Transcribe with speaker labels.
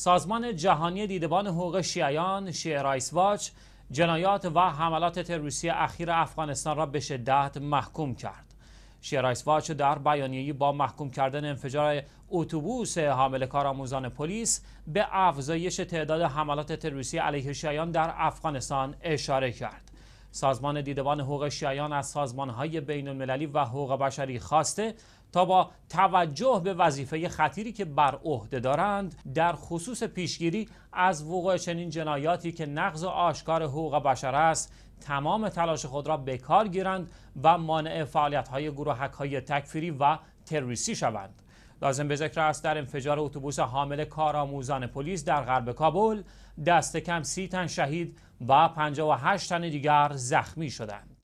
Speaker 1: سازمان جهانی دیدبان حقوق شیعیان شیع رایس واچ جنایات و حملات تروریستی اخیر افغانستان را به شدت محکوم کرد شیع واچ در بیانیه‌ای با محکوم کردن انفجار اتوبوس حامل کارآموزان پلیس به افزایش تعداد حملات تروریستی علیه شیعیان در افغانستان اشاره کرد سازمان دیدبان حقوق شیعیان از سازمانهای بین المللی و حقوق بشری خواسته تا با توجه به وظیفه خطیری که بر عهده دارند در خصوص پیشگیری از وقوع چنین جنایاتی که نقض آشکار حقوق بشر است تمام تلاش خود را به گیرند و مانع فعالیت‌های های تکفیری و تروریستی شوند لازم به ذکر است در انفجار اتوبوس حامل کارآموزان پلیس در غرب کابل دست کم سی تن شهید و 58 تن دیگر زخمی شدند